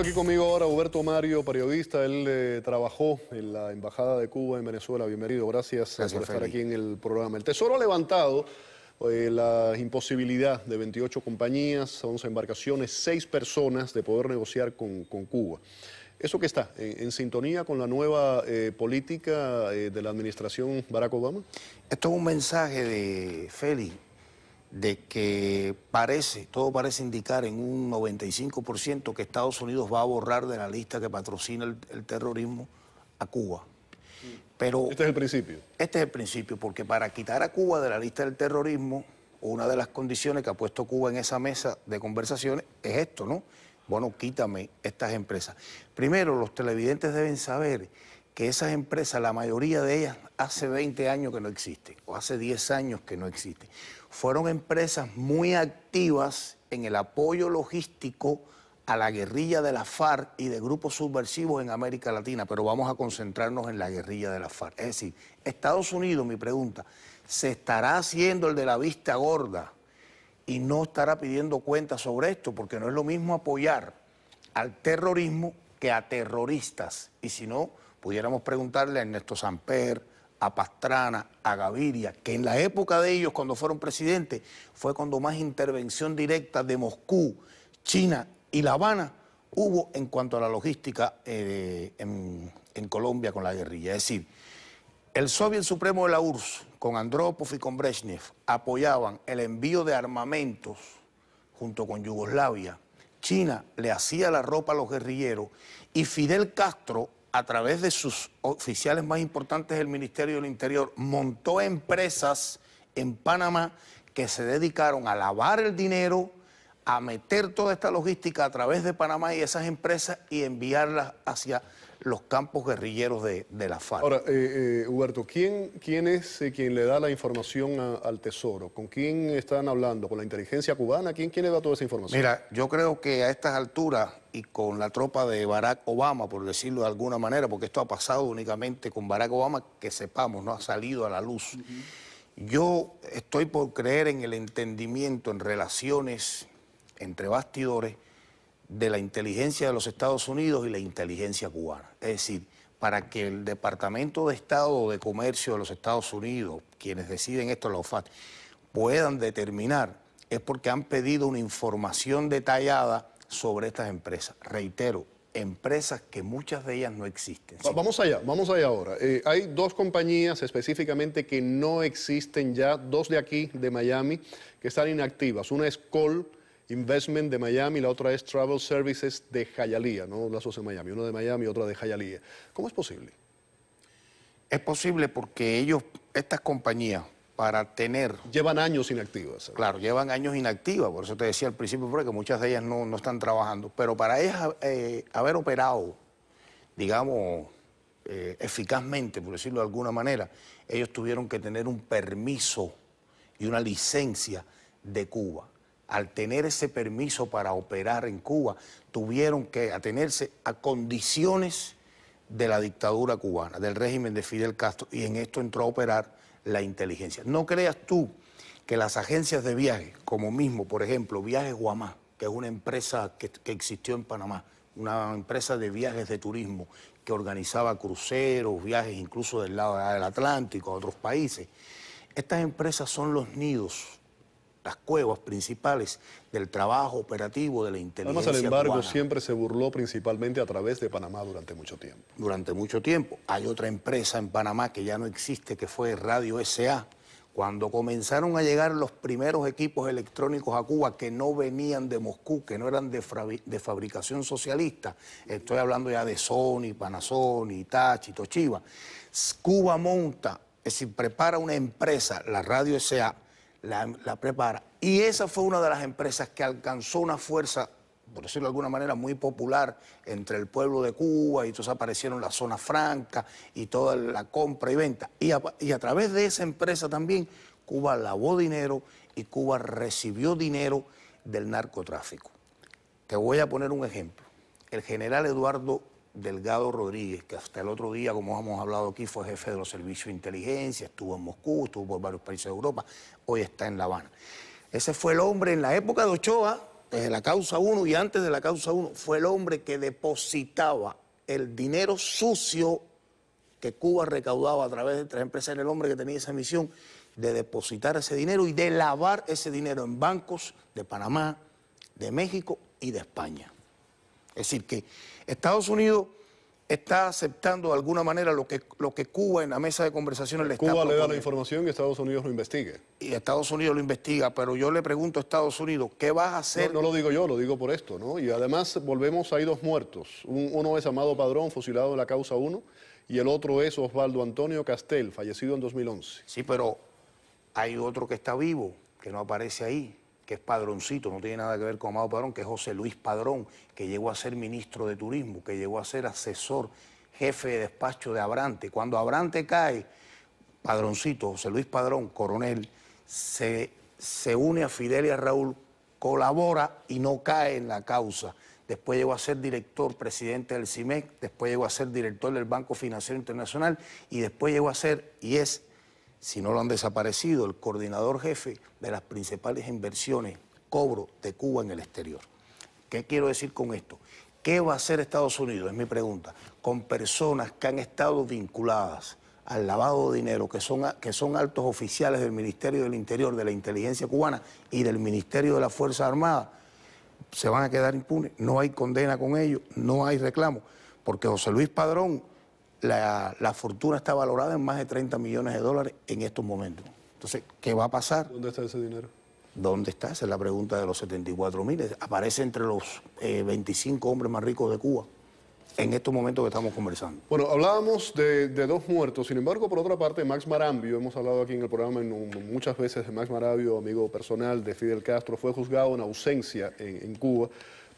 Aquí conmigo ahora Huberto Mario, periodista. Él eh, trabajó en la Embajada de Cuba en Venezuela. Bienvenido, gracias, eh, por estar aquí en el programa. El Tesoro ha levantado eh, la imposibilidad de 28 compañías, 11 embarcaciones, 6 personas de poder negociar con, Cuba. ¿Eso qué está? ¿En, sintonía con la nueva política de la administración Barack Obama? Esto es un mensaje de Félix de que parece, todo parece indicar en un 95% que Estados Unidos va a borrar de la lista que patrocina el, terrorismo a Cuba. Pero este es el principio. Este es el principio, porque para quitar a Cuba de la lista del terrorismo, una de las condiciones que ha puesto Cuba en esa mesa de conversaciones es esto, ¿no? Bueno, quítame estas empresas. Primero, los televidentes deben saber que esas empresas, la mayoría de ellas, hace 20 años que no existen, o hace 10 años que no existen fueron empresas muy activas en el apoyo logístico a la guerrilla de la FARC y de grupos subversivos en América Latina, pero vamos a concentrarnos en la guerrilla de la FARC. Es decir, Estados Unidos, mi pregunta, ¿se estará haciendo el de la vista gorda y no estará pidiendo cuentas sobre esto? Porque no es lo mismo apoyar al terrorismo que a terroristas. Y si no, pudiéramos preguntarle a Ernesto Samper, a Pastrana, a Gaviria, que en la época de ellos, cuando fueron presidentes, fue cuando más intervención directa de Moscú, China y La Habana hubo en cuanto a la logística eh, en, en, Colombia con la guerrilla. Es decir, el Soviet Supremo de la URSS, con Andropov y con Brezhnev, apoyaban el envío de armamentos junto con Yugoslavia. China le hacía la ropa a los guerrilleros y Fidel Castro a través de sus oficiales más importantes del Ministerio del Interior, montó empresas en Panamá que se dedicaron a lavar el dinero, a meter toda esta logística a través de Panamá y esas empresas y enviarlas hacia los campos guerrilleros de, la FARC. Ahora, eh, eh Huberto, ¿quién, quién es eh, quien le da la información al Tesoro? ¿Con quién están hablando? ¿Con la inteligencia cubana? ¿Quién, ¿Quién le da toda esa información? Mira, yo creo que a estas alturas y con la tropa de Barack Obama, por decirlo de alguna manera, porque esto ha pasado únicamente con Barack Obama, que sepamos, no ha salido a la luz. Yo estoy por creer en el entendimiento, en relaciones entre bastidores, de la inteligencia de los Estados Unidos y la inteligencia cubana. Es decir, para que el Departamento de Estado de Comercio de los Estados Unidos, quienes deciden esto, la OFAT, puedan determinar, es porque han pedido una información detallada sobre estas empresas. Reitero, empresas que muchas de ellas no existen. Vamos allá, vamos allá ahora. Eh, hay dos compañías específicamente que no existen ya, dos de aquí, de Miami, que están inactivas. Una es Col Investment de Miami, la otra es Travel Services de Hialeah, no las dos de Miami, una de Miami y otra de Hialeah. ¿Cómo es posible? Es posible porque ellos, estas compañías, para tener... Llevan años inactivas. ¿eh? Claro, llevan años inactivas, por eso te decía al principio, porque muchas de ellas no, están trabajando, pero para ellas eh, haber operado, digamos, eh, eficazmente, por decirlo de alguna manera, ellos tuvieron que tener un permiso y una licencia de Cuba al tener ese permiso para operar en Cuba, tuvieron que atenerse a condiciones de la dictadura cubana, del régimen de Fidel Castro, y en esto entró a operar la inteligencia. No creas tú que las agencias de viaje, como mismo, por ejemplo, Viajes Guamá, que es una empresa que, que existió en Panamá, una empresa de viajes de turismo que organizaba cruceros, viajes incluso del lado del Atlántico a otros países, estas empresas son los nidos las cuevas principales del trabajo operativo de la inteligencia. Además, al embargo, siempre se burló principalmente a través de Panamá durante mucho tiempo. Durante mucho tiempo. Hay otra empresa en Panamá que ya no existe, que fue Radio SA. Cuando comenzaron a llegar los primeros equipos electrónicos a Cuba que no venían de Moscú, que no eran de, de fabricación socialista, estoy hablando ya de Sony, Panasonic, Tachi, Toshiba, Cuba monta, es decir, prepara una empresa, la Radio SA, la, prepara. Y esa fue una de las empresas que alcanzó una fuerza por decirlo de alguna manera, muy popular entre el pueblo de Cuba y entonces aparecieron las zonas franca y toda la compra y venta. y a, través de esa empresa también Cuba lavó dinero y Cuba recibió dinero del narcotráfico. Te voy a poner un ejemplo. El general Eduardo Delgado Rodríguez, que hasta el otro día, como hemos hablado aquí, fue jefe de los servicios de inteligencia, estuvo en Moscú, estuvo por varios países de Europa, hoy está en La Habana. Ese fue el hombre en la época de Ochoa, desde la causa 1 y antes de la causa 1, fue el hombre que depositaba el dinero sucio que Cuba recaudaba a través de tres empresas, era el hombre que tenía esa misión de depositar ese dinero y de lavar ese dinero en bancos de Panamá, de México y de España. Es decir, que Estados Unidos está aceptando de alguna manera lo que, lo que Cuba en la mesa de conversaciones le está Cuba le da la información y Estados Unidos lo investigue. Y Estados Unidos lo investiga, pero yo le pregunto a Estados Unidos, ¿qué vas a hacer? No, lo digo yo, lo digo por esto, ¿no? Y además volvemos, hay dos muertos. uno es Amado Padrón, fusilado en la causa 1, y el otro es Osvaldo Antonio Castel, fallecido en 2011. Sí, pero hay otro que está vivo, que no aparece ahí que es Padroncito, no tiene nada que ver con Amado Padrón, que es José Luis Padrón, que llegó a ser ministro de Turismo, que llegó a ser asesor, jefe de despacho de Abrante. Cuando Abrante cae, Padroncito, José Luis Padrón, coronel, se, se une a Fidel y a Raúl, colabora y no cae en la causa. Después llegó a ser director, presidente del CIMEC, después llegó a ser director del Banco Financiero Internacional y después llegó a ser y es si no lo han desaparecido, el coordinador jefe de las principales inversiones, cobro de Cuba en el exterior. ¿Qué quiero decir con esto? ¿Qué va a hacer Estados Unidos? Es mi pregunta. Con personas que han estado vinculadas al lavado de dinero, que son, que son altos oficiales del Ministerio del Interior, de la Inteligencia Cubana y del Ministerio de la Fuerza Armada, se van a quedar impunes. No hay condena con ellos, no hay reclamo. Porque José Luis Padrón la, fortuna está valorada en más de 30 millones de dólares en estos momentos. Entonces, ¿qué va a pasar? ¿Dónde está ese dinero? ¿Dónde está? Esa es la pregunta de los 74 Aparece entre los 25 eh, hombres más ricos de Cuba en estos momentos que estamos conversando. Bueno, hablábamos de, dos muertos, sin embargo, por otra parte, Max Marambio, hemos hablado aquí en el programa en muchas veces de Max Marambio, amigo personal de Fidel Castro, fue juzgado en ausencia en Cuba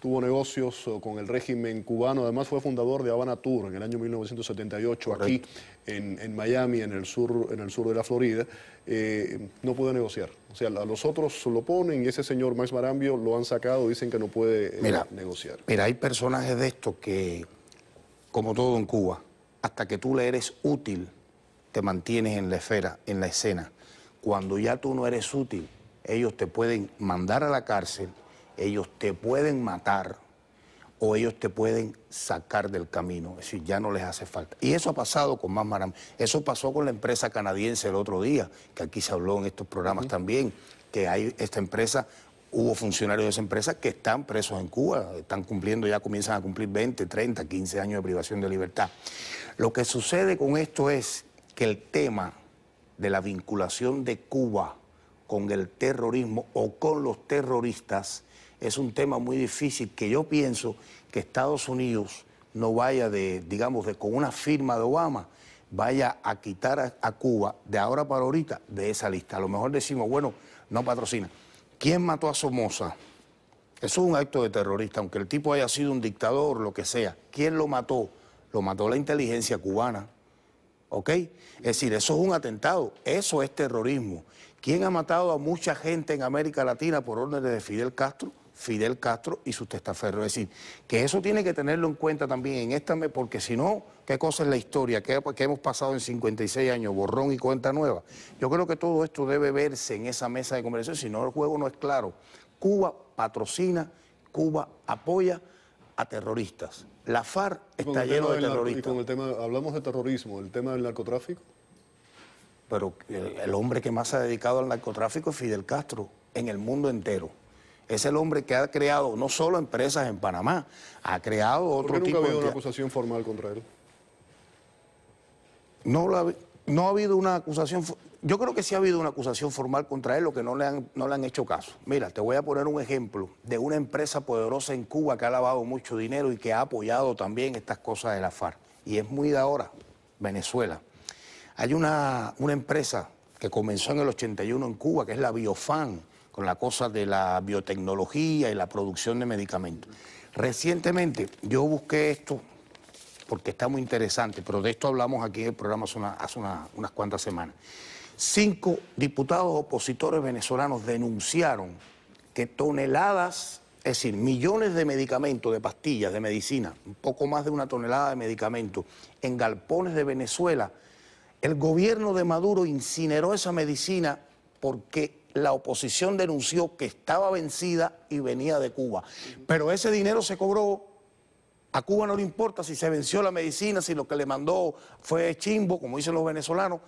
tuvo negocios eh, con el régimen cubano, además fue fundador de Habana Tour en el año 1978 aquí en, Miami, en el sur, en el sur de la Florida, eh, no pudo negociar. O sea, a los otros lo ponen y ese señor Max Marambio lo han sacado, dicen que no puede eh, negociar. Mira, hay personajes de estos que, como todo en Cuba, hasta que tú le eres útil, te mantienes en la esfera, en la escena. Cuando ya tú no eres útil, ellos te pueden mandar a la cárcel ellos te pueden matar o ellos te pueden sacar del camino. Es decir, ya no les hace falta. Y eso ha pasado con más Maram. Eso pasó con la empresa canadiense el otro día, que aquí se habló en estos programas también, que hay esta empresa, hubo funcionarios de esa empresa que están presos en Cuba, están cumpliendo, ya comienzan a cumplir 20, 30, 15 años de privación de libertad. Lo que sucede con esto es que el tema de la vinculación de Cuba con el terrorismo o con los terroristas, es un tema muy difícil que yo pienso que Estados Unidos no vaya de, digamos, de con una firma de Obama, vaya a quitar a, a, Cuba de ahora para ahorita de esa lista. A lo mejor decimos, bueno, no patrocina. ¿Quién mató a Somoza? Eso es un acto de terrorista, aunque el tipo haya sido un dictador, lo que sea. ¿Quién lo mató? Lo mató la inteligencia cubana. ¿Ok? Es decir, eso es un atentado, eso es terrorismo. ¿Quién ha matado a mucha gente en América Latina por órdenes de Fidel Castro? Fidel Castro y sus testaferro. Es decir, que eso tiene que tenerlo en cuenta también en esta, porque si no, ¿qué cosa es la historia? ¿Qué, hemos pasado en 56 años? Borrón y cuenta nueva. Yo creo que todo esto debe verse en esa mesa de conversación, si no el juego no es claro. Cuba patrocina, Cuba apoya a terroristas. La FARC está lleno de terroristas. el tema, hablamos de terrorismo, el tema del narcotráfico. Pero el, el hombre que más se ha dedicado al narcotráfico es Fidel Castro en el mundo entero es el hombre que ha creado no solo empresas en Panamá, ha creado otro ¿Por qué nunca ha habido una acusación formal contra él? No, no ha habido una acusación... Yo creo que sí ha habido una acusación formal contra él, lo que no le, han, no le han hecho caso. Mira, te voy a poner un ejemplo de una empresa poderosa en Cuba que ha lavado mucho dinero y que ha apoyado también estas cosas de la FARC. Y es muy de ahora, Venezuela. Hay una, una empresa que comenzó en el 81 en Cuba, que es la Biofan, la cosa de la biotecnología y la producción de medicamentos. Recientemente yo busqué esto porque está muy interesante, pero de esto hablamos aquí en el programa hace, unas cuantas semanas. Cinco diputados opositores venezolanos denunciaron que toneladas, es decir, millones de medicamentos, de pastillas, de medicina, un poco más de una tonelada de medicamentos, en galpones de Venezuela, el gobierno de Maduro incineró esa medicina porque la oposición denunció que estaba vencida y venía de Cuba. Pero ese dinero se cobró. A Cuba no le importa si se venció la medicina, si lo que le mandó fue chimbo, como dicen los venezolanos.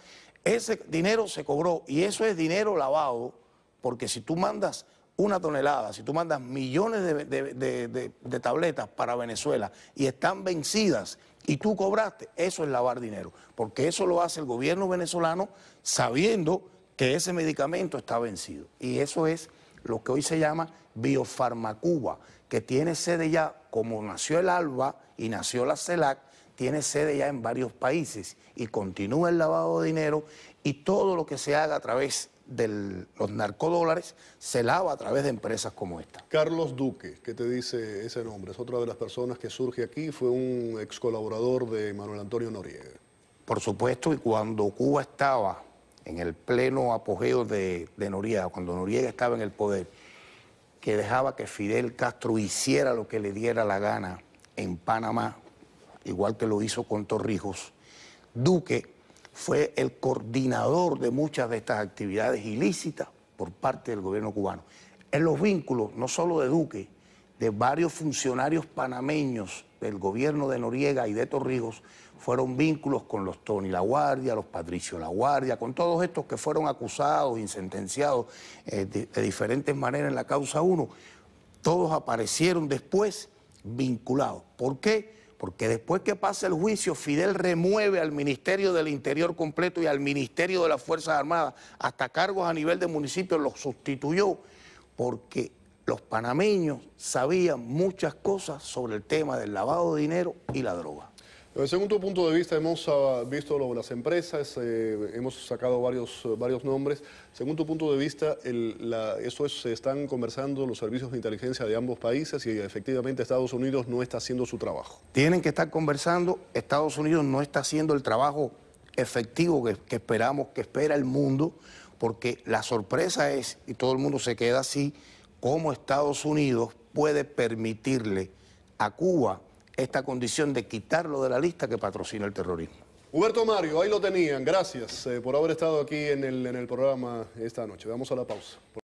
Ese dinero se cobró y eso es dinero lavado, porque si tú mandas una tonelada, si tú mandas millones de, tabletas para Venezuela y están vencidas y tú cobraste, eso es lavar dinero, porque eso lo hace el gobierno venezolano sabiendo que ese medicamento está vencido. Y eso es lo que hoy se llama Biofarmacuba, que tiene sede ya, como nació el ALBA y nació la CELAC, tiene sede ya en varios países y continúa el lavado de dinero y todo lo que se haga a través de los narcodólares se lava a través de empresas como esta. Carlos Duque, ¿qué te dice ese nombre? Es otra de las personas que surge aquí, fue un ex colaborador de Manuel Antonio Noriega. Por supuesto, y cuando Cuba estaba en el pleno apogeo de, Noriega, cuando Noriega estaba en el poder, que dejaba que Fidel Castro hiciera lo que le diera la gana en Panamá, igual que lo hizo con Torrijos, Duque fue el coordinador de muchas de estas actividades ilícitas por parte del gobierno cubano. En los vínculos, no solo de Duque, de varios funcionarios panameños del gobierno de Noriega y de Torrijos fueron vínculos con los Tony La Guardia, los Patricio La Guardia, con todos estos que fueron acusados y sentenciados eh, de, de, diferentes maneras en la causa 1, todos aparecieron después vinculados. ¿Por qué? Porque después que pasa el juicio, Fidel remueve al Ministerio del Interior completo y al Ministerio de las Fuerzas Armadas, hasta cargos a nivel de municipio, los sustituyó, porque los panameños sabían muchas cosas sobre el tema del lavado de dinero y la droga. Eh, según tu punto de vista, hemos ah, visto las empresas, eh, hemos sacado varios, eh, varios nombres. Según tu punto de vista, eso es, se están conversando los servicios de inteligencia de ambos países y efectivamente Estados Unidos no está haciendo su trabajo. Tienen que estar conversando, Estados Unidos no está haciendo el trabajo efectivo que esperamos, que espera el mundo, porque la sorpresa es, y todo el mundo se queda así, cómo Estados Unidos puede permitirle a Cuba esta condición de quitarlo de la lista que patrocina el terrorismo. Huberto Mario, ahí lo tenían. Gracias eh, por haber estado aquí en el, en el programa esta noche. Vamos a la pausa.